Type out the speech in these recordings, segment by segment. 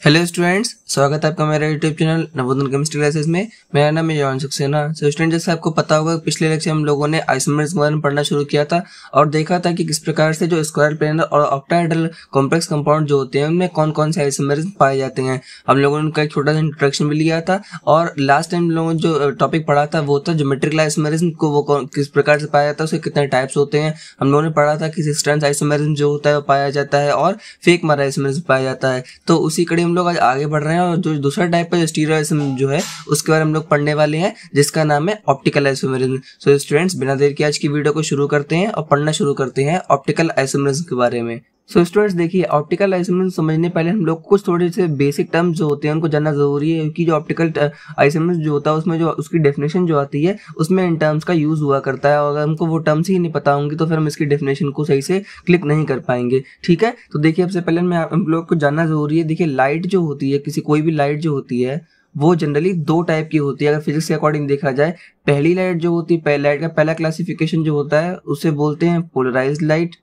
hello students स्वागत है आपका मेरा YouTube channel Navodan chemistry classes में मेरा नाम है जॉन सक्सेना सो स्टूडेंट जैसे आपको पता होगा पिछले लेक्चर हम लोगों ने आइसोमर्स के बारे में पढ़ना शुरू किया था और देखा था कि किस प्रकार से जो स्क्वायर प्लेनर और ऑक्टाइडल कॉम्प्लेक्स कंपाउंड जो होते हैं उनमें कौन कौन से आइसोमर्स पाए जाते हैं हम लोगों ने उनका एक छोटा सा इंट्रोडक्शन भी लिया था और लास्ट टाइम लोगों ने जो टॉपिक पढ़ा था वो था जोमेट्रिकल आइसोमर्स को वो किस प्रकार से पाया जाता है उसके कितने टाइप्स होते हैं हम लोगों ने पढ़ा था कि सिस्टर्स आइसोमर्स जो होता है वो पाया जाता है और फेक मारा आइसोमर्स पाया जाता है तो उसी कड़ी हम लोग आज आगे बढ़ रहे हैं हैं और जो दूसरा टाइप का स्टीरियलिज्म जो है उसके बारे में हम लोग पढ़ने वाले हैं जिसका नाम है ऑप्टिकल आइसोमरिज्म सो स्टूडेंट्स बिना देर के आज की वीडियो को शुरू करते हैं और पढ़ना शुरू करते हैं ऑप्टिकल आइसोमरिज्म के बारे में सो स्टूडेंट्स देखिए ऑप्टिकल आइसोमेंस समझने पहले हम लोग कुछ थोड़े से बेसिक टर्म्स जो होते हैं उनको जानना जरूरी है क्योंकि जो ऑप्टिकल आइसोमेंस uh, जो होता है उसमें जो उसकी डेफिनेशन जो आती है उसमें इन टर्म्स का यूज़ हुआ करता है और अगर हमको वो टर्म्स ही नहीं पता होंगे तो फिर हम इसकी डेफिनेशन को सही से क्लिक नहीं कर पाएंगे ठीक है तो देखिए सबसे पहले मैं हम लोग को जानना जरूरी है देखिए लाइट जो होती है किसी कोई भी लाइट जो होती है वो जनरली दो टाइप की होती है अगर फिजिक्स के अकॉर्डिंग देखा जाए पहली लाइट जो होती है लाइट का पहला क्लासिफिकेशन जो होता है उसे बोलते हैं पोलराइज लाइट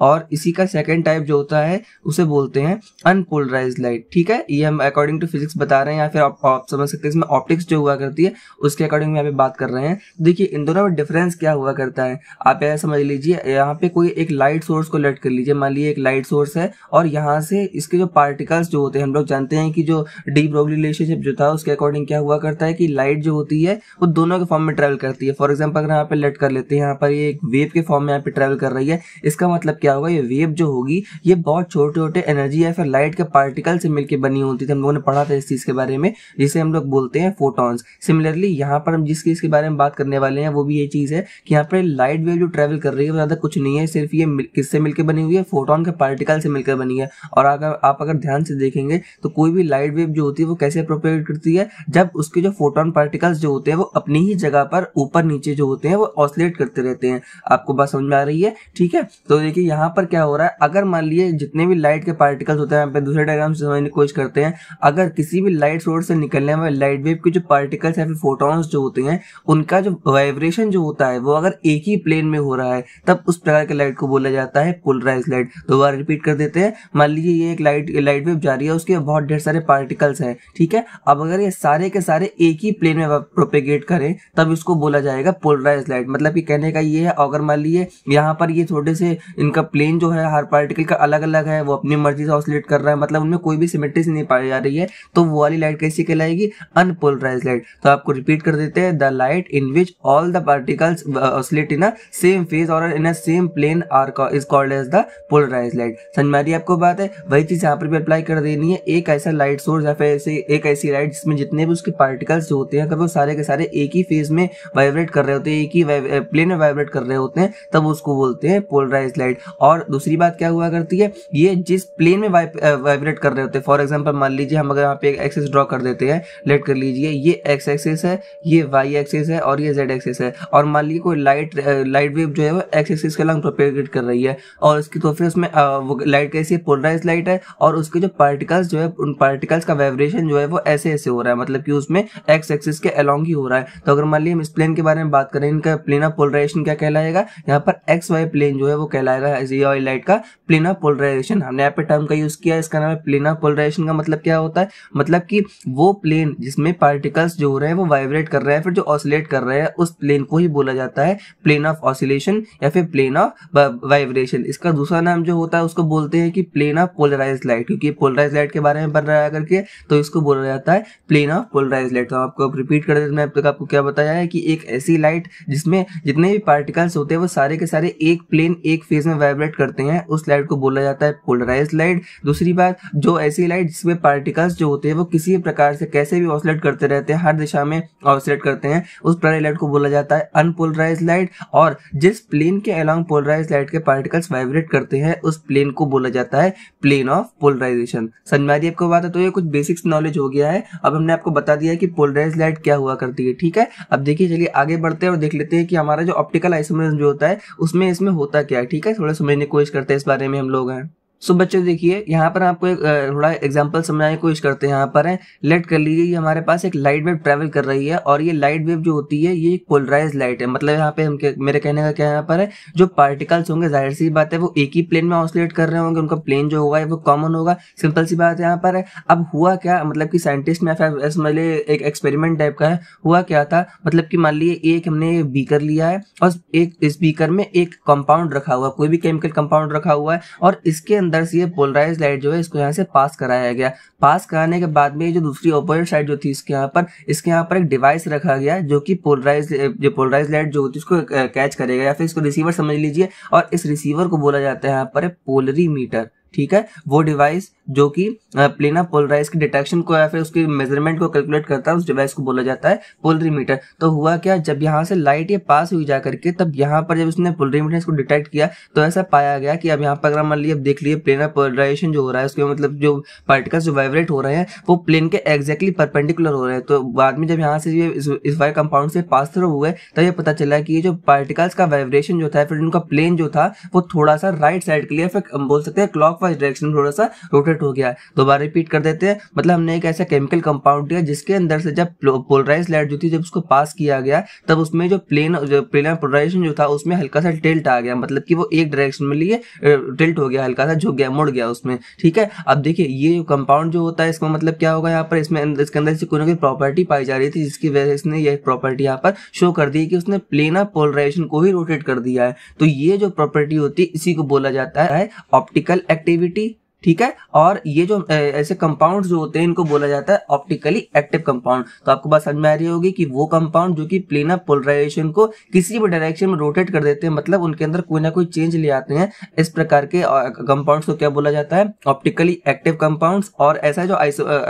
और इसी का सेकेंड टाइप जो होता है उसे बोलते हैं अनपोलराइज लाइट ठीक है ये हम अकॉर्डिंग टू फिजिक्स बता रहे हैं या फिर आप, आप समझ सकते हैं इसमें ऑप्टिक्स जो हुआ करती है उसके अकॉर्डिंग में यहाँ पे बात कर रहे हैं तो देखिए इन दोनों में डिफरेंस क्या हुआ करता है आप यह समझ लीजिए यहाँ पे कोई एक लाइट सोर्स को लेट कर लीजिए मान लीजिए एक लाइट सोर्स है और यहाँ से इसके जो पार्टिकल्स जो होते हैं हम लोग जानते हैं कि जो डी ब्रोगली रिलेशनशिप जो था उसके अकॉर्डिंग क्या हुआ करता है कि लाइट जो होती है वो दोनों के फॉर्म में ट्रेवल करती है फॉर एग्जाम्पल अगर यहाँ पे लेट कर लेते हैं यहाँ पर ये एक वेव के फॉर्म में यहाँ पे ट्रेवल कर रही है इसका मतलब क्या क्या होगा ये वेव जो होगी ये बहुत छोटे छोटे एनर्जी या फिर लाइट के पार्टिकल से मिलकर बनी होती थी हम लोगों ने पढ़ा था इस चीज के बारे में जिसे हम लोग बोलते हैं फोटॉन्स सिमिलरली यहाँ पर हम जिस चीज के बारे में बात करने वाले हैं वो भी ये चीज है कि यहाँ पर लाइट वेव जो ट्रेवल कर रही है वो ज्यादा कुछ नहीं है सिर्फ ये किससे मिलकर बनी हुई है फोटोन के पार्टिकल से मिलकर बनी है और अगर आप अगर ध्यान से देखेंगे तो कोई भी लाइट वेव जो होती है वो कैसे प्रोपेट करती है जब उसके जो फोटोन पार्टिकल्स जो होते हैं वो अपनी ही जगह पर ऊपर नीचे जो होते हैं वो ऑसलेट करते रहते हैं आपको बात समझ में आ रही है ठीक है तो देखिए यहाँ यहाँ पर क्या हो रहा है अगर मान लीजिए जितने भी लाइट के पार्टिकल्स होते हैं यहाँ पे दूसरे डायग्राम से समझने की कोशिश करते हैं अगर किसी भी लाइट सोर्स से निकलने वाले लाइट वेव के जो पार्टिकल्स या फिर फोटोन्स जो होते हैं उनका जो वाइब्रेशन जो होता है वो अगर एक ही प्लेन में हो रहा है तब उस प्रकार के लाइट को बोला जाता है पोलराइज लाइट दोबारा रिपीट कर देते हैं मान लीजिए ये एक लाइट लाइट वेव जा रही है उसके बहुत ढेर सारे पार्टिकल्स हैं ठीक है अब अगर ये सारे के सारे एक ही प्लेन में प्रोपेगेट करें तब इसको बोला जाएगा पोलराइज लाइट मतलब कि कहने का ये है अगर मान लीजिए यहाँ पर ये थोड़े से इनका प्लेन जो है हर पार्टिकल का अलग अलग है वो अपनी मर्जी से ऑसलेट कर रहा है मतलब उनमें कोई भी सिमेट्री नहीं पाई जा रही है तो वो वाली लाइट कैसी कहलाएगी अनपोलराइज लाइट तो आपको रिपीट कर देते हैं the light in which all the particles oscillate in a same phase और in a same plane or is called as the polarise light समझ में आपको बात है वही चीज यहाँ पर भी अप्लाई कर देनी है एक ऐसा लाइट सोर्स या फिर एक ऐसी लाइट जिसमें जितने भी उसके पार्टिकल्स होते हैं कभी वो सारे के सारे एक ही फेज में वाइब्रेट कर रहे होते हैं एक ही प्लेन uh, में वाइब्रेट कर रहे होते हैं तब उसको बोलते हैं पोलराइज लाइट और दूसरी बात क्या हुआ करती है ये जिस प्लेन में वाइब्रेट कर रहे होते हैं फॉर एग्जाम्पल मान लीजिए हम अगर यहाँ पे एक एक्सेस ड्रॉ कर देते हैं लेट कर लीजिए ये एक्स एक्सेस है ये वाई एक्सेस है और ये जेड एक्सेस है और मान लीजिए कोई लाइट लाइट वेव जो है वो एक्स एक्सेस के लॉन्ग प्रोपेगेट कर रही है और उसकी तो फिर उसमें लाइट कैसी है पोलराइज लाइट है और उसके जो पार्टिकल्स जो है उन पार्टिकल्स का वाइब्रेशन जो है वो ऐसे ऐसे हो रहा है मतलब कि उसमें एक्स एक्सिस के अलॉन्ग ही हो रहा है तो अगर मान लीजिए हम इस प्लेन के बारे में बात करें इनका प्लेन ऑफ पोलराइजेशन क्या कहलाएगा यहाँ पर एक्स वाई प्लेन जो है वो कहलाएगा ये ऑयल लाइट का प्लेनर पोलराइजेशन हमने यहाँ पे टर्म का यूज किया इसका नाम है प्लेनर पोलराइजेशन का मतलब क्या होता है मतलब कि वो प्लेन जिसमें पार्टिकल्स जो हो रहे हैं वो वाइब्रेट कर रहे हैं फिर जो ऑसिलेट कर रहे हैं उस प्लेन को ही बोला जाता है प्लेन ऑफ ऑसिलेशन या फिर प्लेन ऑफ वाइब्रेशन इसका दूसरा नाम जो होता है उसको बोलते हैं कि प्लेन ऑफ पोलराइज लाइट क्योंकि पोलराइज लाइट के बारे में बन रहा है करके तो इसको बोला जाता है प्लेन ऑफ पोलराइज लाइट तो आपको रिपीट कर देते हैं आपको क्या बताया है कि एक ऐसी लाइट जिसमें जितने भी पार्टिकल्स होते हैं वो सारे के सारे एक प्लेन एक फेज में वाइब्रेट करते हैं उस लाइट को बोला जाता है पोलराइज लाइट दूसरी बात जो ऐसी लाइट जिसमें पार्टिकल्स जो होते हैं वो किसी भी प्रकार से कैसे भी ऑसलेट करते रहते हैं हर दिशा में ऑसलेट करते हैं उस प्रकार लाइट को बोला जाता है अनपोलराइज लाइट और जिस प्लेन के अलॉन्ग पोलराइज लाइट के पार्टिकल्स वाइब्रेट करते हैं उस प्लेन को बोला जाता है प्लेन ऑफ पोलराइजेशन समझ में आपको बात है तो ये कुछ बेसिक्स नॉलेज हो गया है अब हमने आपको बता दिया कि पोलराइज लाइट क्या हुआ करती है ठीक है अब देखिए चलिए आगे बढ़ते हैं और देख लेते हैं कि हमारा जो ऑप्टिकल आइसोमर्स जो होता है उसमें इसमें होता क्या है ठीक है थोड़ा समझने की कोशिश करते हैं इस बारे में हम लोग हैं सो बच्चे देखिए यहाँ पर आपको एक थोड़ा एग्जांपल समझाने की कोशिश करते हैं यहाँ पर है लेट कर लीजिए ये हमारे पास एक लाइट वेव ट्रेवल कर रही है और ये लाइट वेव जो होती है ये एक पोलराइज लाइट है मतलब यहाँ पे हम मेरे कहने का क्या यहाँ पर है जो पार्टिकल्स होंगे जाहिर सी बात है वो एक ही प्लेन में ऑसोलेट कर रहे होंगे उनका प्लेन जो होगा वो कॉमन होगा सिंपल सी बात यहाँ पर है अब हुआ क्या मतलब कि साइंटिस्ट में समझ लिए एक एक्सपेरिमेंट टाइप का है हुआ क्या था मतलब कि मान लीजिए एक हमने बीकर लिया है और एक इस बीकर में एक कंपाउंड रखा हुआ कोई भी केमिकल कंपाउंड रखा हुआ है और इसके अंदर अंदर से ये पोलराइज लाइट जो है इसको यहाँ से पास कराया गया पास कराने के बाद में जो दूसरी ऑपोजिट साइड जो थी इसके यहाँ पर इसके यहाँ पर एक डिवाइस रखा गया जो कि पोलराइज जो पोलराइज लाइट जो होती है उसको कैच करेगा या फिर इसको रिसीवर समझ लीजिए और इस रिसीवर को बोला जाता है यहाँ पर पोलरी मीटर ठीक है वो डिवाइस जो कि प्लेना पोलराइज के डिटेक्शन को या फिर उसकी मेजरमेंट को कैलकुलेट करता है उस डिवाइस को बोला जाता है पोलरीमीटर तो हुआ क्या जब यहाँ से लाइट ये पास हुई जा करके तब यहाँ पर जब इसने पोलरीमीटर इसको डिटेक्ट किया तो ऐसा पाया गया कि अब यहाँ पर अगर मान लीजिए अब देख लीजिए प्लेना पोलराइजेशन जो हो रहा है उसके मतलब जो पार्टिकल्स जो वाइब्रेट हो रहे हैं वो प्लेन के एग्जैक्टली परपेंडिकुलर हो रहे हैं तो बाद में जब यहाँ से ये इस वाई कंपाउंड से पास थ्रू हुए तब ये पता चला कि ये जो पार्टिकल्स का वाइब्रेशन जो था फिर उनका प्लेन जो था वो थोड़ा सा राइट साइड के लिए फिर बोल सकते हैं क्लॉक वाइज डायरेक्शन थोड़ा सा रोटेट कन्वर्ट हो गया है दोबारा रिपीट कर देते हैं मतलब हमने एक ऐसा केमिकल कंपाउंड दिया जिसके अंदर से जब पोलराइज लाइट जो थी जब उसको पास किया गया तब उसमें जो प्लेन प्लेन पोलराइजेशन जो था उसमें हल्का सा टिल्ट आ गया मतलब कि वो एक डायरेक्शन में लिए टिल्ट हो गया हल्का सा झुक गया मुड़ गया उसमें ठीक है अब देखिए ये कंपाउंड जो होता है इसका मतलब क्या होगा यहाँ पर इसमें इसके अंदर से कोई ना कोई प्रॉपर्टी पाई जा रही थी जिसकी वजह से इसने ये प्रॉपर्टी यहाँ पर शो कर दी कि उसने प्लेनर पोलराइजेशन को ही रोटेट कर दिया है तो ये जो प्रॉपर्टी होती है इसी को बोला जाता है ऑप्टिकल एक्टिविटी ठीक है और ये जो ऐसे कंपाउंड जो होते हैं इनको बोला जाता है ऑप्टिकली एक्टिव कंपाउंड तो आपको बात समझ में आ रही होगी कि वो कंपाउंड जो कि प्लेनर पोलराइजेशन को किसी भी डायरेक्शन में रोटेट कर देते हैं मतलब उनके अंदर कोई ना कोई चेंज ले आते हैं इस प्रकार के कंपाउंड्स को क्या बोला जाता है ऑप्टिकली एक्टिव कंपाउंड और ऐसा जो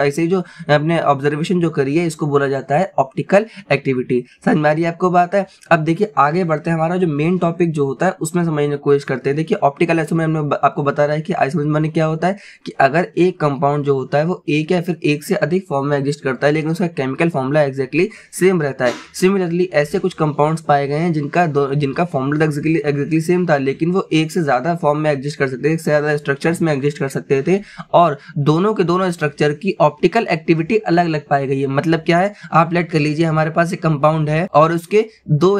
ऐसे जो अपने ऑब्जर्वेशन जो करी है इसको बोला जाता है ऑप्टिकल एक्टिविटी समझ में आ रही है आपको बात है अब देखिए आगे बढ़ते हैं हमारा जो मेन टॉपिक जो होता है उसमें समझने की कोशिश करते हैं देखिए ऑप्टिकल ऐसे में आपको बता रहा है कि आइसोमेज क्या होता होता है कि अगर एक कंपाउंड जो होता है वो एक या फिर एक से अधिक फॉर्म में एग्जिस्ट करता है लेकिन उसका केमिकल फॉर्मूला एग्जैक्टली सेम रहता है सिमिलरली ऐसे कुछ कंपाउंड्स पाए गए हैं जिनका जिनका फॉर्मूला एग्जैक्टली एग्जैक्टली सेम था लेकिन वो एक से ज़्यादा फॉर्म में एग्जिस्ट कर सकते थे एक से ज़्यादा स्ट्रक्चर में एग्जिस्ट कर सकते थे और दोनों के दोनों स्ट्रक्चर की ऑप्टिकल एक्टिविटी अलग अलग पाई गई है मतलब क्या है आप लेट कर लीजिए हमारे पास एक कंपाउंड है और उसके दो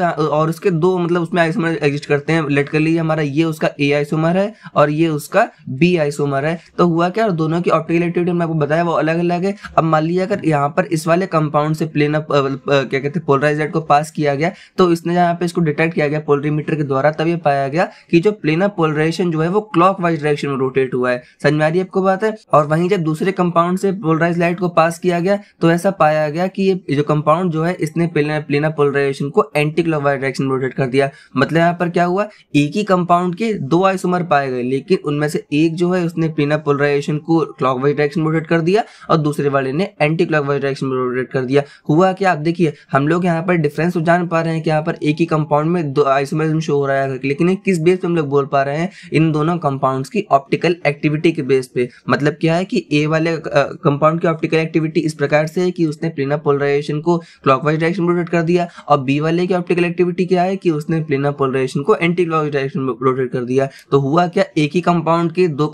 और उसके दो मतलब उसमें एग्जिस्ट करते हैं लेट कर लीजिए हमारा ये उसका ए आइसोमर है और ये उसका बी आइसोमर है रहा है तो हुआ क्या और दोनों की ऑप्टिकल एक्टिविटी मैं आपको बताया वो अलग अलग है अब मान लिया अगर यहाँ पर इस वाले कंपाउंड से प्लेन अप क्या कहते हैं पोलराइजेड को पास किया गया तो इसने यहाँ पे इसको डिटेक्ट किया गया पोलरीमीटर के द्वारा तब ये पाया गया कि जो प्लेन अप पोलराइजेशन जो है वो क्लॉक वाइज डायरेक्शन में रोटेट हुआ है समझ में आ रही है आपको बात है और वहीं जब दूसरे कंपाउंड से पोलराइज लाइट को पास किया गया तो ऐसा पाया गया कि ये जो कंपाउंड जो है इसने प्लेन अप पोलराइजेशन को एंटी क्लॉक वाइज डायरेक्शन में रोटेट कर दिया मतलब यहाँ पर क्या हुआ एक ही कंपाउंड के दो आइसोमर पाए गए लेकिन उनमें से एक जो है उसने पिन अप पोलराइजेशन को क्लॉक वाइज डायरेक्शन में रोटेट कर दिया और दूसरे वाले ने एंटी क्लॉक वाइज डायरेक्शन में रोटेट कर दिया हुआ क्या आप देखिए हम लोग यहाँ पर डिफरेंस तो जान पा रहे हैं कि यहाँ पर एक ही कंपाउंड में दो आइसोमेरिज्म शो हो रहा है लेकिन किस बेस पे हम लोग बोल पा रहे हैं इन दोनों कंपाउंड्स की ऑप्टिकल एक्टिविटी के बेस पे मतलब क्या है कि ए वाले कंपाउंड की ऑप्टिकल एक्टिविटी इस प्रकार से है कि उसने प्लेनर पोलराइजेशन को क्लॉकवाइज डायरेक्शन में रोटेट कर दिया और बी वाले की ऑप्टिकल एक्टिविटी क्या है कि उसने प्लेनर पोलराइजेशन को एंटी क्लॉकवाइज डायरेक्शन में रोटेट कर दिया तो हुआ क्या एक ही कंपाउंड के दो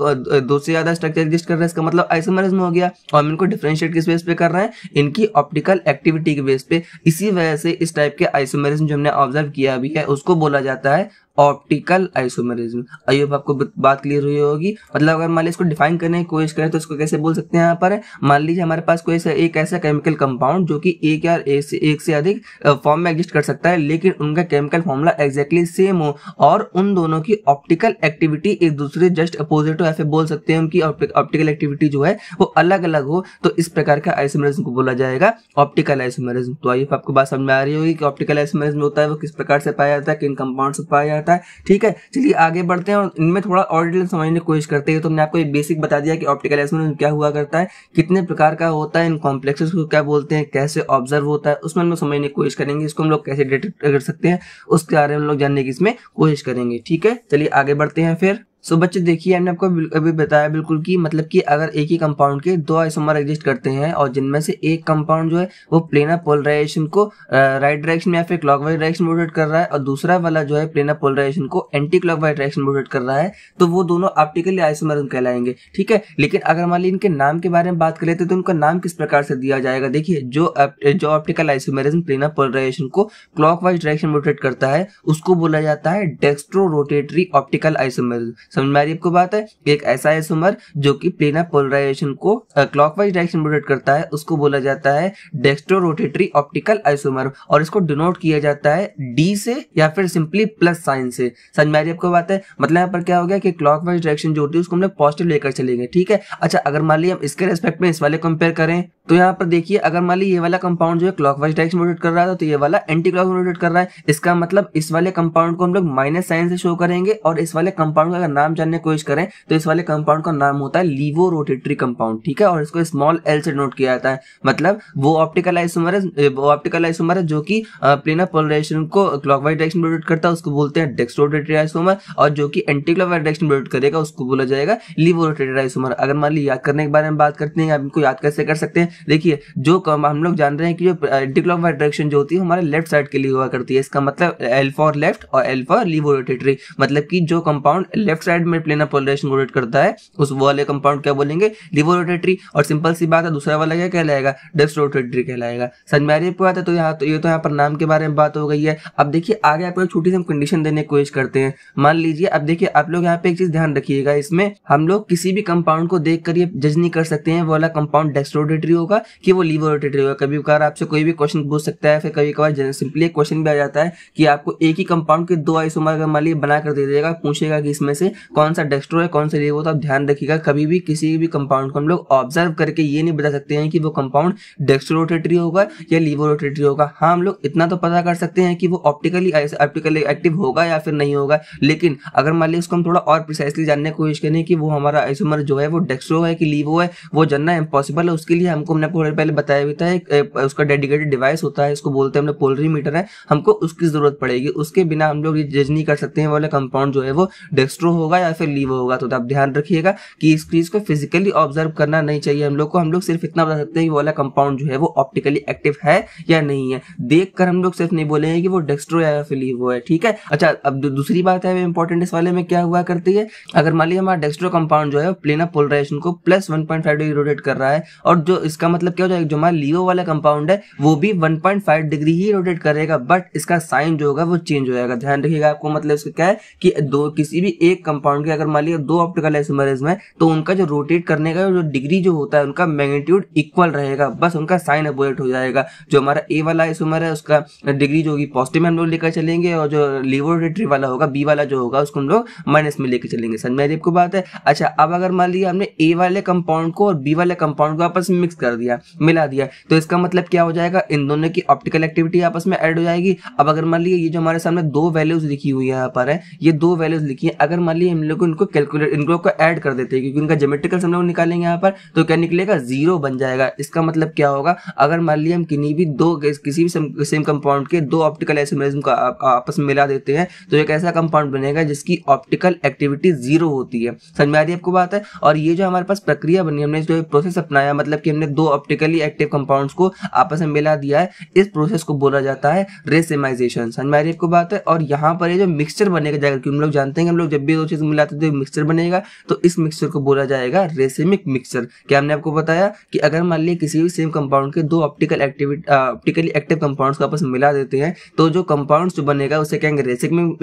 दो दो से ज्यादा स्ट्रक्चर एग्जिस्ट कर रहा है इसका मतलब आइसोमर्स में हो गया और हम इनको डिफ्रेंशिएट किस बेस पे कर रहे हैं इनकी ऑप्टिकल एक्टिविटी के बेस पे इसी वजह से इस टाइप के आइसोमरिज्म जो हमने ऑब्जर्व किया अभी है उसको बोला जाता है ऑप्टिकल आइसोमेरिज्म आई होप आपको बात क्लियर हुई होगी मतलब अगर मान लीजिए इसको डिफाइन करने की कोशिश करें तो इसको कैसे बोल सकते हैं यहाँ पर मान लीजिए हमारे पास कोई एक ऐसा केमिकल कंपाउंड जो कि एक या एक से एक से अधिक फॉर्म में एग्जिस्ट कर सकता है लेकिन उनका केमिकल फॉर्मूला एग्जैक्टली सेम हो और उन दोनों की ऑप्टिकल एक्टिविटी एक दूसरे जस्ट अपोजिट हो ऐसे बोल सकते हैं उनकी ऑप्टिकल एक्टिविटी जो है वो अलग अलग हो तो इस प्रकार का आइसोमेरिज्म को बोला जाएगा ऑप्टिकल आइसोमेरिज्म तो आई होप आपको बात समझ में आ रही होगी कि ऑप्टिकल आइसोमेरिज्म होता है वो किस प्रकार से पाया जाता है किन कंपाउंड से पाया जाता है जाता है ठीक है चलिए आगे बढ़ते हैं और इनमें थोड़ा और डिटेल समझने की कोशिश करते हैं तो हमने आपको एक बेसिक बता दिया कि ऑप्टिकल एसमिनोम क्या हुआ करता है कितने प्रकार का होता है इन कॉम्प्लेक्सेस को क्या बोलते हैं कैसे ऑब्जर्व होता है उसमें हम लोग समझने की कोशिश करेंगे इसको हम लोग कैसे डिटेक्ट कर सकते हैं उसके बारे में हम लोग जानने की इसमें कोशिश करेंगे ठीक है चलिए आगे बढ़ते हैं फिर सो so, बच्चे देखिए हमने आपको अभी बताया बिल्कुल कि मतलब कि अगर एक ही कंपाउंड के दो आइसोमर एग्जिस्ट करते हैं और जिनमें से एक कंपाउंड जो है वो प्लेनर पोलराइजेशन को राइट डायरेक्शन में या फिर क्लॉकवाइज डायरेक्शन रोटेट कर रहा है और दूसरा वाला जो है प्लेनर पोलराइजेशन को एंटी क्लॉकवाइज डायरेक्शन रोटेट कर रहा है तो वो दोनों ऑप्टिकली आइसोमर कहलाएंगे ठीक है लेकिन अगर मान लीजिए इनके नाम के बारे में बात कर लेते तो, तो उनका नाम किस प्रकार से दिया जाएगा देखिए जो जो ऑप्टिकल आइसोमेरिज्म प्लेनर पोलराइजेशन को वाइज डायरेक्शन रोटेट करता है उसको बोला जाता है डेक्स्ट्रो रोटेटरी ऑप्टिकल आइसोमेरिज्म समझ में आ रही है आपको बात है एक ऐसा एसोमर जो कि प्लेनर पोलराइजेशन को क्लॉकवाइज डायरेक्शन रोटेट करता है उसको बोला जाता है डेक्स्ट्रो रोटेटरी ऑप्टिकल आइसोमर और इसको डिनोट किया जाता है डी से या फिर सिंपली प्लस साइन से समझ में आ रही है आपको बात है मतलब यहाँ पर क्या हो गया कि क्लॉकवाइज डायरेक्शन जो होती है उसको हम लोग पॉजिटिव लेकर चलेंगे ठीक है अच्छा अगर मान ली हम इसके रेस्पेक्ट में इस वाले कंपेयर करें तो यहाँ पर देखिए अगर मान ली ये वाला कंपाउंड जो है क्लॉकवाइज डायरेक्शन रोटेट कर रहा था तो ये वाला एंटी क्लॉक रोटेट कर रहा है इसका मतलब इस वाले कंपाउंड को हम लोग माइनस साइन से शो करेंगे और इस वाले कंपाउंड का अगर नाम जानने की कोशिश करें तो इस वाले कंपाउंड का नाम होता है लीवो रोटेटरी कंपाउंड ठीक है और इसको स्मॉल एल से नोट किया जाता है मतलब वो ऑप्टिकल आइसोमर है वो ऑप्टिकल आइसोमर है जो कि प्लेनर पोलराइजेशन को क्लॉकवाइज डायरेक्शन में रोटेट करता है उसको बोलते हैं डेक्स रोटेटरी आइसोमर और जो कि एंटी क्लॉकवाइज डायरेक्शन में रोटेट करेगा उसको बोला जाएगा लीवो रोटेटरी आइसोमर अगर मान लीजिए याद करने के बारे में बात करते हैं आपको याद कैसे कर सकते हैं देखिए जो हम लोग जान रहे हैं कि जो एंटी क्लॉकवाइज डायरेक्शन जो होती है हमारे लेफ्ट साइड के लिए हुआ करती है इसका मतलब एल फॉर लेफ्ट और एल फॉर लीवो रोटेटरी मतलब कि जो कंपाउंड लेफ्ट साइड में प्लेनर पोलराइजेशन रोटेट करता है उस वाले कंपाउंड क्या बोलेंगे लिवो रोटेटरी और सिंपल सी बात है दूसरा वाला क्या कहलाएगा डेप्स रोटेटरी कहलाएगा समझ में आ रही है तो यहाँ तो ये तो यहाँ पर नाम के बारे में बात हो गई है अब देखिए आगे आपको एक छोटी सी हम कंडीशन देने की कोशिश करते हैं मान लीजिए अब देखिए आप लोग यहाँ पे एक चीज ध्यान रखिएगा इसमें हम लोग किसी भी कंपाउंड को देख कर ये जज नहीं कर सकते हैं वाला कंपाउंड रोटेटरी होगा कि वो लिवो रोटेटरी होगा कभी कभार आपसे कोई भी क्वेश्चन पूछ सकता है फिर कभी कभार सिंपली क्वेश्चन भी आ जाता है कि आपको एक ही कंपाउंड के दो आइसोमर मान लीजिए बना कर दे देगा पूछेगा कि इसमें से कौन सा डेक्स्ट्रो है कौन सा रिबो तो आप ध्यान रखिएगा कभी भी किसी भी कंपाउंड को हम लोग ऑब्जर्व करके ये नहीं बता सकते हैं कि वो कंपाउंड डेक्स्ट्रो होगा या लीवो रोटेटरी होगा हाँ हम लोग इतना तो पता कर सकते हैं कि वो ऑप्टिकली ऑप्टिकली एक्टिव होगा या फिर नहीं होगा लेकिन अगर मान लीजिए उसको हम थोड़ा और प्रिसाइसली जानने की कोशिश करें कि वो हमारा आइसोमर जो है वो डेक्स्ट्रो है कि लीवो है वो जानना इम्पॉसिबल है उसके लिए हमको हमने थोड़े पहले बताया भी था एक उसका डेडिकेटेड डिवाइस होता है इसको बोलते हैं हम लोग पोलरी मीटर है हमको उसकी जरूरत पड़ेगी उसके बिना हम लोग ये जज नहीं कर सकते हैं वाले कंपाउंड जो है वो डेक्स्ट्रो हो होगा या फिर लीव होगा तो आप ध्यान रखिएगा कि इस चीज को फिजिकली ऑब्जर्व करना नहीं चाहिए हम लोग को हम लोग सिर्फ इतना बता सकते हैं कि वो वाला कंपाउंड जो है वो ऑप्टिकली एक्टिव है या नहीं है देख हम लोग सिर्फ नहीं बोलेंगे कि वो डेस्ट्रो या फिर लीवो है ठीक है अच्छा अब दूसरी बात है इंपॉर्टेंट इस वाले में क्या हुआ करती है अगर मान ली हमारा डेस्ट्रो कंपाउंड जो है प्लेना पोलराइजेशन को प्लस वन डिग्री रोटेट कर रहा है और जो इसका मतलब क्या हो जाएगा जो हमारा लीवो वाला कंपाउंड है वो भी वन डिग्री ही रोटेट करेगा बट इसका साइन जो होगा वो चेंज हो जाएगा ध्यान रखिएगा आपको मतलब इसका क्या है कि दो किसी भी एक कंपाउंड की अगर मान लिया दो ऑप्टिकल आइसोमरेज में तो उनका जो रोटेट करने का जो डिग्री जो होता है उनका मैग्नीट्यूड इक्वल रहेगा बस उनका साइन अपोजिट हो जाएगा जो हमारा ए वाला आइसोमर है उसका डिग्री जो होगी पॉजिटिव में हम लोग लेकर चलेंगे और जो लेबोरेटरी वाला होगा बी वाला जो होगा उसको हम लोग माइनस में लेकर चलेंगे समझ में आपको बात है अच्छा अब अगर मान लिया हमने ए वाले कंपाउंड को और बी वाले कंपाउंड को आपस में मिक्स कर दिया मिला दिया तो इसका मतलब क्या हो जाएगा इन दोनों की ऑप्टिकल एक्टिविटी आपस में ऐड हो जाएगी अब अगर मान लिया ये जो हमारे सामने दो वैल्यूज लिखी हुई है यहाँ पर है ये दो वैल्यूज लिखी है अगर मान लीजिए लिए हम लोग उनको कैलकुलेट इन लोग को ऐड कर देते हैं क्योंकि उनका जोमेट्रिकल हम लोग निकालेंगे यहाँ पर तो क्या निकलेगा जीरो बन जाएगा इसका मतलब क्या होगा अगर मान लिया हम किन्हीं भी दो किसी भी सेम कंपाउंड के दो ऑप्टिकल ऐसे एसमेरिज्म का आपस में मिला देते हैं तो एक ऐसा कंपाउंड बनेगा जिसकी ऑप्टिकल एक्टिविटी जीरो होती है समझ में आ रही है आपको बात है और ये जो हमारे पास प्रक्रिया बनी हमने जो प्रोसेस अपनाया मतलब कि हमने दो ऑप्टिकली एक्टिव कंपाउंड्स को आपस में मिला दिया है इस प्रोसेस को बोला जाता है रेसेमाइजेशन समझ में आ रही है आपको बात है और यहाँ पर ये जो मिक्सचर बनेगा जाकर हम लोग जानते हैं हम लोग जब भी दो चीज मिलाते तो हुए मिक्सचर बनेगा तो इस मिक्सचर को बोला जाएगा रेसेमिक मिक्सचर क्या हमने आपको बताया कि अगर मान लीजिए किसी भी सेम कंपाउंड के दो optical activity optically active compounds को आपस में मिला देते हैं तो जो कंपाउंड जो बनेगा उसे कहेंगे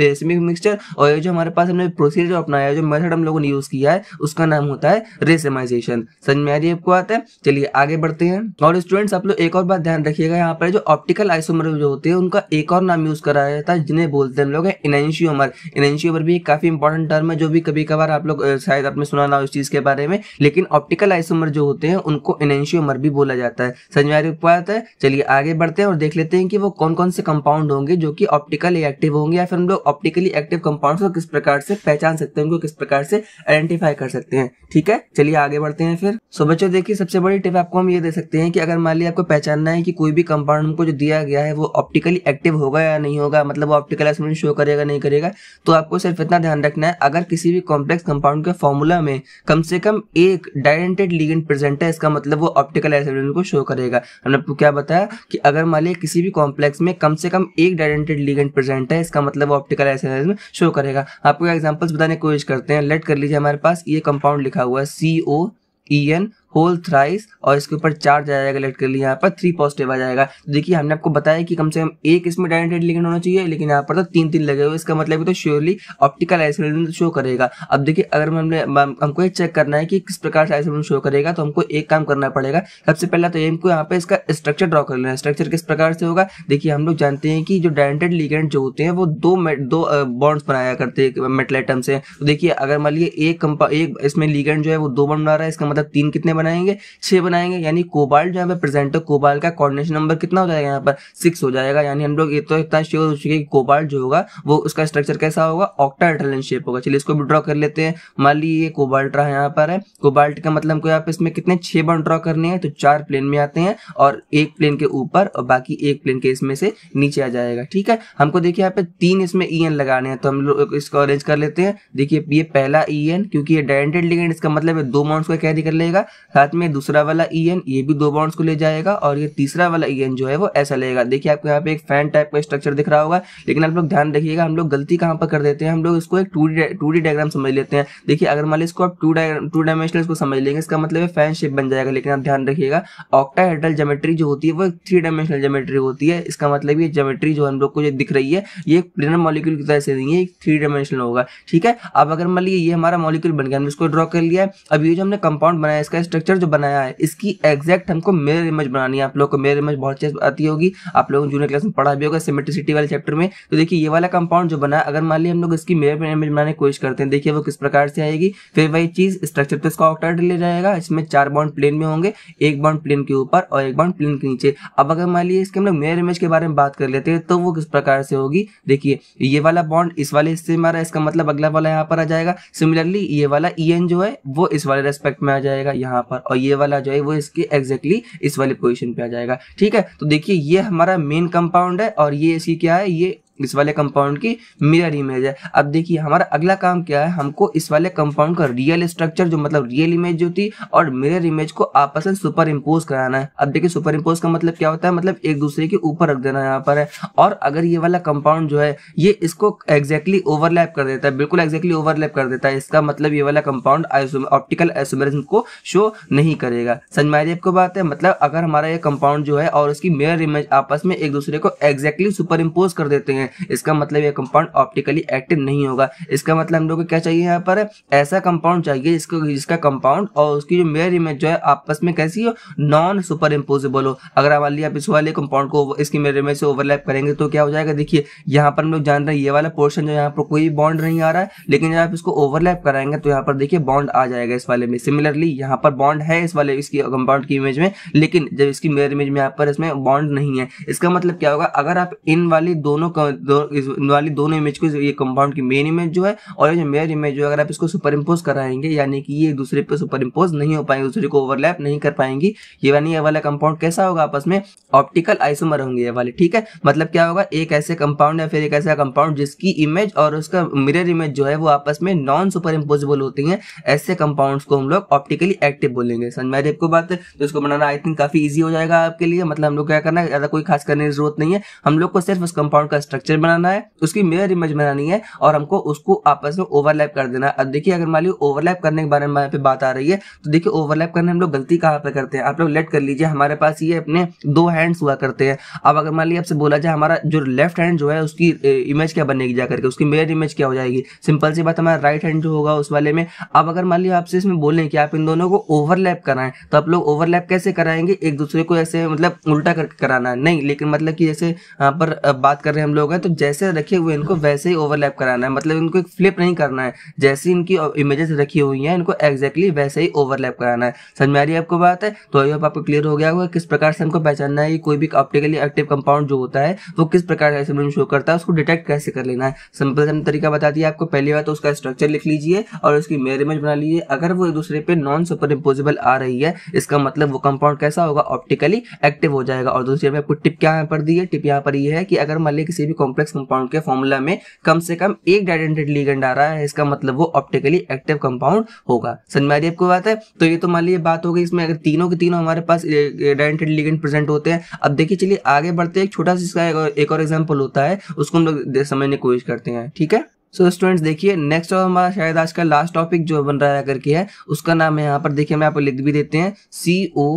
रेसेमिक मिक्सचर और ये जो हमारे पास हमने प्रोसीजर अपनाया है जो मेथड हम लोगों ने यूज किया है उसका नाम होता है रेसेमाइजेशन समझ में आ रही है आपको आता है चलिए आगे बढ़ते हैं और स्टूडेंट्स आप लोग एक और बात ध्यान रखिएगा यहाँ पर जो ऑप्टिकल आइसोमर जो होते हैं उनका एक और नाम यूज कराया जाता है जिन्हें बोलते हैं हम लोग इनेंशियोमर इनेंशियोमर भी एक काफी इंपॉर्टेंट टर्म में जो भी कभी कभार आप लोग शायद आपने सुना ना हो इस चीज के बारे में लेकिन ऑप्टिकल आइसोमर जो होते हैं उनको इनेंशियोमर भी बोला जाता है समझ में आ रही बात है चलिए आगे बढ़ते हैं और देख लेते हैं कि वो कौन कौन से कंपाउंड होंगे जो कि ऑप्टिकली एक्टिव होंगे या फिर हम लोग ऑप्टिकली एक्टिव कंपाउंड को किस प्रकार से पहचान सकते हैं उनको किस प्रकार से आइडेंटिफाई कर सकते हैं ठीक है चलिए आगे बढ़ते हैं फिर सो बच्चों देखिए सबसे बड़ी टिप आपको हम ये दे सकते हैं कि अगर मान ली आपको पहचानना है कि कोई भी कंपाउंड हमको जो दिया गया है वो ऑप्टिकली एक्टिव होगा या नहीं होगा मतलब वो ऑप्टिकल शो करेगा नहीं करेगा तो आपको सिर्फ इतना ध्यान रखना है अगर किसी भी कॉम्प्लेक्स कंपाउंड के फॉर्मूला में कम से कम एक डायरेंटेड लिगेंड प्रेजेंट है इसका मतलब वो ऑप्टिकल आइसोटोन को शो करेगा हमने आपको क्या बताया कि अगर मान लिया किसी भी कॉम्प्लेक्स में कम से कम एक डायरेंटेड लिगेंड प्रेजेंट है इसका मतलब वो ऑप्टिकल आइसोटोन शो करेगा आपको एग्जाम्पल्स बताने की कोशिश करते हैं लेट कर लीजिए हमारे पास ये कंपाउंड लिखा हुआ है C O E N whole thrice और इसके ऊपर चार्ज आ जाएगा इलेक्ट्रिकली यहाँ पर थ्री पॉजिटिव आ जाएगा तो देखिए हमने आपको बताया कि कम से कम एक इसमें डायरेक्ट लिगेंड होना चाहिए लेकिन यहाँ पर तो तीन तीन लगे हुए इसका मतलब तो श्योरली ऑप्टिकल आइसोलेशन शो करेगा अब देखिए अगर हमने हमको ये चेक करना है कि किस प्रकार से आइसोलेशन शो करेगा तो हमको एक काम करना पड़ेगा सबसे पहले तो एम को यहाँ पे इसका स्ट्रक्चर ड्रॉ कर लेना स्ट्रक्चर किस प्रकार से होगा देखिए हम लोग जानते हैं कि जो डायरेक्ट लिगेंड जो होते हैं वो दो दो बॉन्ड्स बनाया करते हैं मेटल आइटम से तो देखिए अगर मान लीजिए एक कंपा एक इसमें लिगेंड जो है वो दो बॉन्ड बना रहा है इसका मतलब तीन कितने बनाएंगे छः बनाएंगे यानी कोबाल्ट जो पे प्रेजेंट है कोबाल का कोऑर्डिनेशन नंबर कितना हो जाएगा यहाँ पर सिक्स हो जाएगा यानी हम लोग ये तो इतना श्योर हो चुके कि कोबाल्ट जो होगा वो उसका स्ट्रक्चर कैसा होगा ऑक्टाइट्रलन शेप होगा चलिए इसको भी ड्रॉ कर लेते हैं मान ली ये कोबाल्ट रहा यहाँ पर है कोबाल्ट का मतलब को यहाँ पे इसमें कितने छः बन ड्रॉ करने हैं तो चार प्लेन में आते हैं और एक प्लेन के ऊपर और बाकी एक प्लेन के इसमें से नीचे आ जाएगा ठीक है हमको देखिए यहाँ पे तीन इसमें ई एन लगाने हैं तो हम लोग इसको अरेंज कर लेते हैं देखिए ये पहला ई एन क्योंकि ये डायरेक्टेड लिगेंड इसका मतलब है दो माउंट्स को कैरी कर लेगा साथ में दूसरा वाला ई e एन ये भी दो बॉन्ड्स को ले जाएगा और ये तीसरा वाला ई e एन जो है वो ऐसा लगेगा देखिए आपको यहाँ पे एक फैन टाइप का स्ट्रक्चर दिख रहा होगा लेकिन आप लोग ध्यान रखिएगा हम लोग गलती कहाँ पर कर देते हैं हम लोग इसको एक टू डी डायग्राम समझ लेते हैं देखिए अगर मान लो इसको आप टू टू डायमेंशनल को समझ लेंगे इसका मतलब फैन शेप बन जाएगा लेकिन आप ध्यान रखिएगा ऑक्टाहेड्रल जोमेट्री जो होती है वो थ्री डायमेंशनल जोमेट्री होती है इसका मतलब ये जोमेट्री जो हम लोग को जो दिख रही है ये प्लेनर मॉलिक्यूल की तरह से नहीं है थ्री डायमेंशनल होगा ठीक है अब अगर मान लीजिए ये हमारा मॉलिक्यूल बन गया हमने इसको ड्रॉ कर लिया अब ये जो हमने कंपाउंड बनाया इसका स्ट्रक्चर स्ट्रक्चर जो बनाया है इसकी एग्जैक्ट हमको मेयर इमेज बनानी है आप लोग को मेयर इमेज बहुत चीज आती होगी आप लोगों ने जूनियर क्लास में पढ़ा भी होगा सिमेट्रिसिटी वाले चैप्टर में तो देखिए ये वाला कंपाउंड जो बना अगर मान ली हम लोग इसकी मेयर इमेज बनाने की कोशिश करते हैं देखिए वो किस प्रकार से आएगी फिर वही चीज स्ट्रक्चर पे इसका ऑक्टर ले जाएगा इसमें चार बाउंड प्लेन में होंगे एक बाउंड प्लेन के ऊपर और एक बाउंड प्लेन के नीचे अब अगर मान ली इसके हम लोग मेयर इमेज के बारे में बात कर लेते हैं तो वो किस प्रकार से होगी देखिए ये वाला बॉन्ड इस वाले हिस्से में आ रहा है इसका मतलब अगला वाला यहाँ पर आ जाएगा सिमिलरली ये वाला ई जो है वो इस वाले रेस्पेक्ट में आ जाएगा यहाँ पर पर और ये वाला जो है वो इसके एग्जैक्टली इस वाली पोजिशन पे आ जाएगा ठीक है तो देखिए ये हमारा मेन कंपाउंड है और ये इसकी क्या है ये इस वाले कंपाउंड की मिरर इमेज है अब देखिए हमारा अगला काम क्या है हमको इस वाले कंपाउंड का रियल स्ट्रक्चर जो मतलब रियल इमेज जो थी और मिरर इमेज को आपस में सुपर इम्पोज कराना है अब देखिए सुपर इम्पोज का मतलब क्या होता है मतलब एक दूसरे के ऊपर रख देना यहाँ पर है और अगर ये वाला कंपाउंड जो है ये इसको एग्जैक्टली ओवरलैप कर देता है बिल्कुल एग्जैक्टली ओवरलैप कर देता है इसका मतलब ये वाला कंपाउंड ऑप्टिकल आइसोमेरिज्म को शो नहीं करेगा समझ में आपको बात है मतलब अगर हमारा ये कंपाउंड जो है और उसकी मिरर इमेज आपस में एक दूसरे को एग्जैक्टली सुपर इम्पोज कर देते हैं इसका मतलब यह कंपाउंड ऑप्टिकली एक्टिव नहीं होगा इसका मतलब हम लोग को क्या चाहिए यहाँ पर ऐसा कंपाउंड चाहिए इसको जिसका कंपाउंड और उसकी जो मेयर इमेज जो है आपस में कैसी हो नॉन सुपर इम्पोजिबल हो अगर मान लिया आप इस वाले कंपाउंड को इसकी मेयर इमेज से ओवरलैप करेंगे तो क्या हो जाएगा देखिए यहाँ पर हम लोग जान रहे हैं ये वाला पोर्शन जो यहाँ पर कोई बॉन्ड नहीं आ रहा है लेकिन जब आप इसको ओवरलैप कराएंगे तो यहाँ पर देखिए बॉन्ड आ जाएगा इस वाले में सिमिलरली यहाँ पर बॉन्ड है इस वाले इसकी कंपाउंड की इमेज में लेकिन जब इसकी मेयर इमेज में यहाँ पर इसमें बॉन्ड नहीं है इसका मतलब क्या होगा अगर आप इन वाली दोनों दो, इस वाली दोनों इमेज को ये कंपाउंड की मेन इमेज जो है और ये जो मेयर इमेज जो है अगर आप इसको सुपर इम्पोज कराएंगे यानी कि ये दूसरे पे सुपर इम्पोज नहीं हो पाएंगे दूसरे को ओवरलैप नहीं कर पाएंगी ये वाली ये वाला कंपाउंड कैसा होगा आपस में ऑप्टिकल आइसोमर होंगे ये वाले ठीक है मतलब क्या होगा एक ऐसे कंपाउंड या फिर एक ऐसा कंपाउंड जिसकी इमेज और उसका मिरर इमेज जो है वो आपस में नॉन सुपर इम्पोजेबल होती है ऐसे कंपाउंड को हम लोग ऑप्टिकली एक्टिव बोलेंगे समझ में आपको बात तो इसको बनाना आई थिंक काफी ईजी हो जाएगा आपके लिए मतलब हम लोग क्या करना है ज्यादा कोई खास करने की जरूरत नहीं है हम लोग को सिर्फ उस कंपाउंड का स्ट्रक्चर स्ट्रक्चर बनाना है उसकी मेयर इमेज बनानी है और हमको उसको आपस में ओवरलैप कर देना है देखिए अगर मान लीजिए ओवरलैप करने के बारे में बात आ रही है तो देखिए ओवरलैप करने हम लोग गलती कहाँ पे करते हैं आप लोग लेट कर लीजिए हमारे पास ये अपने दो हैंड्स हुआ करते हैं अब अगर मान लीजिए आपसे बोला जाए हमारा जो लेफ्ट हैंड जो है उसकी इमेज क्या बनेगी जा करके उसकी मेयर इमेज क्या हो जाएगी सिंपल सी बात हमारा राइट हैंड जो होगा उस वाले में अब अगर मान लीजिए आपसे इसमें बोलें कि आप इन दोनों को ओवरलैप कराएं तो आप लोग ओवरलैप कैसे कराएंगे एक दूसरे को ऐसे मतलब उल्टा करके कराना है नहीं लेकिन मतलब कि जैसे यहाँ पर बात कर रहे हैं हम लोग गए तो जैसे रखे हुए इनको वैसे ही ओवरलैप कराना है मतलब इनको एक फ्लिप नहीं करना है जैसे इनकी इमेजेस रखी हुई हैं इनको एग्जैक्टली वैसे ही ओवरलैप कराना है समझ में आ रही है आपको बात है तो आई होप आपको क्लियर हो गया होगा किस प्रकार से इनको पहचानना है कोई भी ऑप्टिकली एक्टिव कंपाउंड जो होता है वो किस प्रकार से शो करता है उसको डिटेक्ट कैसे कर लेना है सिंपल सिंपल तरीका बता दिया आपको पहली बार तो उसका स्ट्रक्चर लिख लीजिए और उसकी मेयर इमेज बना लीजिए अगर वो एक दूसरे पे नॉन सुपर इम्पोजिबल आ रही है इसका मतलब वो कंपाउंड कैसा होगा ऑप्टिकली एक्टिव हो जाएगा और दूसरी आपको टिप क्या यहाँ पर दी है टिप यहाँ पर ये है कि अगर मान ली किसी भी कॉम्प्लेक्स कंपाउंड के फॉर्मूला में कम से कम एक डायडेंटेड लीगेंड आ रहा है इसका मतलब वो ऑप्टिकली एक्टिव कंपाउंड होगा समझ में आ रही है आपको बात है तो ये तो मान लीजिए बात हो गई इसमें अगर तीनों के तीनों हमारे पास डायडेंटेड लीगेंड प्रेजेंट होते हैं अब देखिए चलिए आगे बढ़ते हैं छोटा सा इसका एक और एग्जाम्पल होता है उसको हम लोग समझने की कोशिश करते हैं ठीक है सो स्टूडेंट्स देखिए नेक्स्ट और हमारा शायद आज का लास्ट टॉपिक जो बन रहा है करके है उसका नाम है यहाँ पर देखिए मैं आपको लिख भी देते हैं C O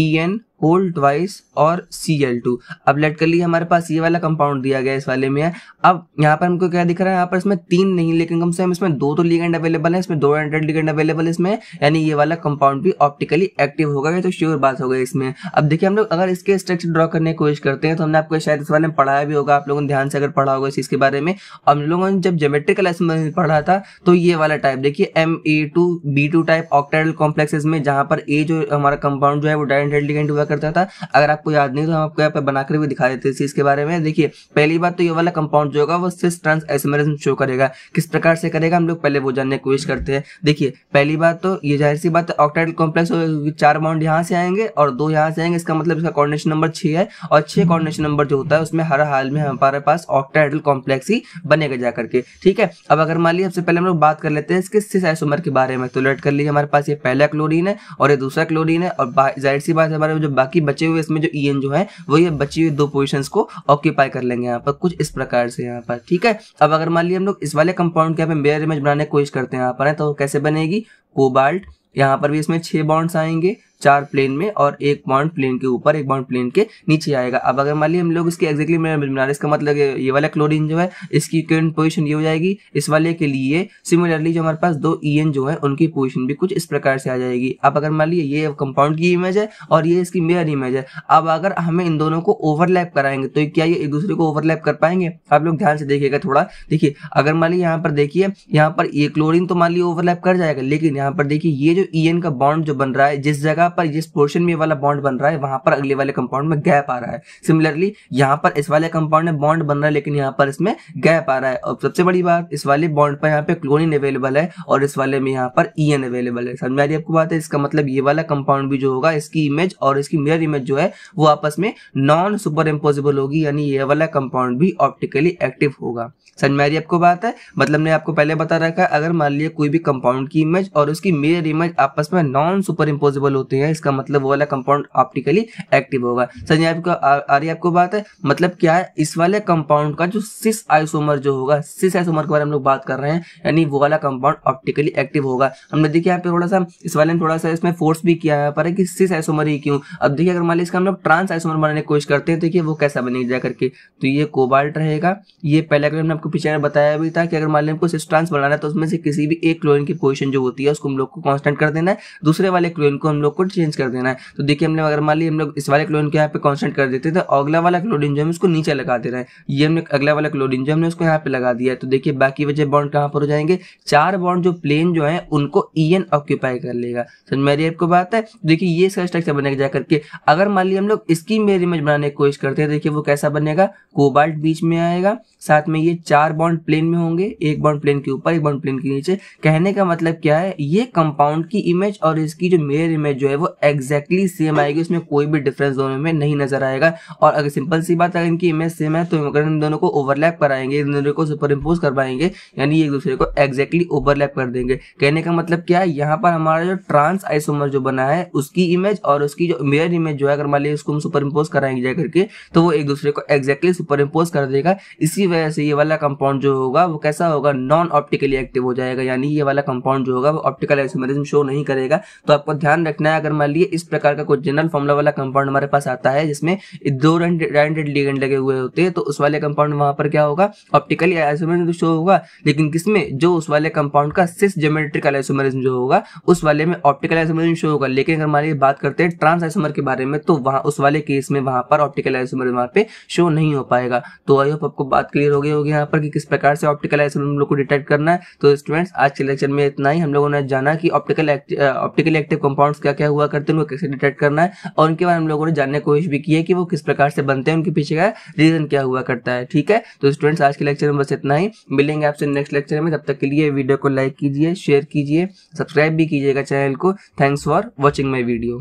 E N whole twice और सी एल टू अब लेट कर लिए हमारे पास ये वाला कंपाउंड दिया गया इस वाले में है अब यहाँ पर हमको क्या दिख रहा है यहाँ पर इसमें तीन नहीं लेकिन कम से कम इसमें दो तो लीगेंड अवेलेबल है इसमें दो हंड्रेड लीगेंड अवेलेबल है इसमें यानी ये वाला कंपाउंड भी ऑप्टिकली एक्टिव होगा ये तो श्योर बात हो गई इसमें अब देखिए हम लोग अगर इसके स्ट्रक्चर ड्रॉ करने की कोशिश करते हैं तो हमने आपको शायद इस वाले में पढ़ाया भी होगा आप लोगों ने ध्यान से अगर पढ़ा होगा इस चीज़ के बारे में हम लोगों ने जब जोमेट्रिकल एसमेंट पढ़ा था तो ये वाला टाइप देखिए M A two B two type octahedral complexes में जहाँ पर ए जो हमारा कंपाउंड जो है वो डाइन लिगेंड हुआ करता था अगर आपको याद नहीं तो हम आपको यहाँ पर बनाकर भी दिखा देते हैं इसके बारे में देखिए पहली बात तो ये वाला कंपाउंड जो होगा वो सिर्फ ट्रांस एसमरिज्म शो करेगा किस प्रकार से करेगा हम लोग पहले वो जानने की कोशिश करते हैं देखिए पहली बात तो ये जाहिर सी बात ऑक्टाइड कॉम्प्लेक्स चार बाउंड यहाँ से आएंगे और दो यहाँ से आएंगे इसका मतलब इसका कॉर्डिनेशन नंबर छः है और छः कॉर्डिनेशन नंबर जो होता है उसमें हर हाल में हमारे पास ऑक्टाइडल कॉम्प्लेक्स ही बनेगा जाकर के ठीक है अब अगर मान ली सबसे पहले हम लोग बात कर लेते हैं इसके सिस एसोमर के बारे में तो लेट कर लीजिए हमारे पास ये पहला क्लोरीन है और ये दूसरा क्लोरीन है और जाहिर सी बात है हमारे जो बाकी बचे हुए इसमें जो ई e जो है वो ये बची हुई दो पोजिशन को ऑक्यूपाई कर लेंगे यहाँ पर कुछ इस प्रकार से यहाँ पर ठीक है अब अगर मान ली हम लोग इस वाले कंपाउंड के मेयर इमेज बनाने की कोशिश करते हैं यहाँ पर है तो कैसे बनेगी कोबाल्ट यहाँ पर भी इसमें छह बॉन्ड्स आएंगे चार प्लेन में और एक बाउंड प्लेन के ऊपर एक बाउंड प्लेन के नीचे आएगा अब अगर मान ली हम लोग इसके एक्जेक्टली मैं बना इसका मतलब ये वाला क्लोरीन जो है इसकी करंट पोजिशन ये हो जाएगी इस वाले के लिए सिमिलरली जो हमारे पास दो ई जो है उनकी पोजिशन भी कुछ इस प्रकार से आ जाएगी अब अगर मान ली ये कंपाउंड की इमेज है और ये इसकी मेयर इमेज है अब अगर हमें इन दोनों को ओवरलैप कराएंगे तो क्या ये एक दूसरे को ओवरलैप कर पाएंगे आप लोग ध्यान से देखिएगा थोड़ा देखिए अगर मान ली यहाँ पर देखिए यहाँ पर ये क्लोरिन तो मान ली ओवरलैप कर जाएगा लेकिन यहाँ पर देखिए ये जो ई का बाउंड जो बन रहा है जिस जगह पर जिस पोर्शन में वाला बॉन्ड बन रहा है वहां पर अगले वाले कंपाउंड में गैप आ रहा है सिमिलरली यहाँ पर इस वाले कंपाउंड में बॉन्ड बन रहा है लेकिन यहाँ पर इसमें गैप आ रहा है और सबसे बड़ी बात इस वाले बॉन्ड पर यहाँ पे क्लोनिन अवेलेबल है और इस वाले में यहाँ पर ई अवेलेबल है समझ में आ रही आपको बात है इसका मतलब ये वाला कंपाउंड भी जो होगा इसकी इमेज और इसकी मिरर इमेज जो है वो आपस में नॉन सुपर इम्पोजिबल होगी यानी ये वाला कंपाउंड भी ऑप्टिकली एक्टिव होगा समझ में आ रही आपको बात है मतलब ने आपको पहले बता रखा है अगर मान लिया कोई भी कंपाउंड की इमेज और उसकी मिरर इमेज आपस में नॉन सुपर इम्पोजिबल होते है नहीं है इसका मतलब वो वाला कंपाउंड ऑप्टिकली एक्टिव होगा समझ आपको आ, आ रही आपको बात है मतलब क्या है इस वाले कंपाउंड का जो सिस आइसोमर जो होगा सिस आइसोमर के बारे में हम लोग बात कर रहे हैं यानी वो वाला कंपाउंड ऑप्टिकली एक्टिव होगा हमने देखिए यहाँ पे थोड़ा सा इस वाले में थोड़ा सा इसमें फोर्स भी किया है पर है कि सिस आइसोमर ही क्यों अब देखिए अगर मान लीजिए इसका हम लोग ट्रांस आइसोमर बनाने की कोशिश करते हैं तो देखिए वो कैसा बनेगी जा करके तो ये कोबाल्ट रहेगा ये पहले अगर हमने आपको पिछले में बताया भी था कि अगर मान लीजिए हमको सिस ट्रांस बनाना है तो उसमें से किसी भी एक क्लोरिन की पोजिशन जो होती है उसको हम लोग को कॉन्स्टेंट कर देना है दूसरे वाले क्लोरिन को हम लोग को चेंज कर देना है तो देखिए हमने अगर मान ली हम लोग इस वाले क्लोरिन को यहाँ पे कॉन्सेंट कर देते थे तो अगला वाला क्लोरिन जो है उसको नीचे लगा दे रहे हैं ये हमने अगला वाला क्लोरिन जो हमने उसको यहाँ पे लगा दिया तो देखिए बाकी वजह बॉन्ड कहाँ पर हो जाएंगे चार बॉन्ड जो प्लेन जो है उनको ई एन ऑक्यूपाई कर लेगा समझ मेरी आपको बात है तो देखिए ये इसका स्ट्रक्चर बनेगा जाकर के अगर मान ली हम लोग इसकी मेरी इमेज बनाने की कोशिश करते हैं तो देखिए वो कैसा बनेगा कोबाल्ट बीच में आएगा साथ में ये चार बॉन्ड प्लेन में होंगे एक बॉन्ड प्लेन के ऊपर एक बॉन्ड प्लेन के नीचे कहने का मतलब क्या है ये कंपाउंड की इमेज और इसकी जो मेयर इमेज जो है वो एग्जैक्टली सेम तो- आएगी उसमें कोई भी डिफरेंस दोनों में नहीं नजर आएगा और अगर सिंपल सी बात अगर इनकी इमेज सेम है तो अगर इन दोनों को ओवरलैप कराएंगे इन दोनों को सुपर इम्पोज करवाएंगे यानी एक दूसरे को एग्जैक्टली ओवरलैप कर देंगे कहने का मतलब क्या है यहाँ पर हमारा जो ट्रांस आइसोमर जो बना है उसकी इमेज और उसकी जो मेयर इमेज जो है अगर मान लीजिए उसको हम सुपर इम्पोज कराएंगे जाकर के तो वो एक दूसरे को एग्जैक्टली सुपर इम्पोज कर देगा इसी वजह से ये वाला कंपाउंड जो होगा वो कैसा होगा नॉन ऑप्टिकली एक्टिव हो जाएगा यानी ये वाला कंपाउंड जो होगा वो ऑप्टिकल आइसोमरिज्म शो नहीं करेगा तो आपको ध्यान रखना है अगर मान लीजिए इस प्रकार का कोई जनरल फॉर्मुला वाला कंपाउंड हमारे पास आता है जिसमें दो रैंडेड लिगेंड लगे हुए होते हैं तो उस वाले कंपाउंड वहां पर क्या होगा ऑप्टिकली आइसोमेरिज्म शो होगा लेकिन किसमें जो उस वाले कंपाउंड का सिस जोमेट्रिकल आइसोमेरिज्म जो होगा उस वाले में ऑप्टिकल आइसोमेरिज्म शो होगा लेकिन अगर मान लीजिए बात करते हैं ट्रांस आइसोमर के बारे में तो वहां उस वाले केस में वहां पर ऑप्टिकल आइसोमेरिज्म वहां पे शो नहीं हो पाएगा तो आई होप आपको बात क्लियर हो गई होगी यहाँ पर कि किस प्रकार से ऑप्टिकल आइसोमर हम लोग को डिटेक्ट करना है तो स्टूडेंट्स आज के लेक्चर में इतना ही हम लोगों ने जाना कि ऑप्टिकल ऑप्टिकली एक्टिव कंपाउंड्स क्या क्या हुआ करते हैं उनको कैसे डिटेक्ट करना है और उनके बारे में हम लोगों ने जानने की कोशिश भी की है कि वो किस प्रकार से बनते हैं उनके पीछे का रीजन क्या हुआ करता है ठीक है तो स्टूडेंट्स आज के लेक्चर में बस इतना ही मिलेंगे आपसे नेक्स्ट लेक्चर में तब तक के लिए वीडियो को लाइक कीजिए शेयर कीजिए सब्सक्राइब भी कीजिएगा चैनल को thanks for watching my video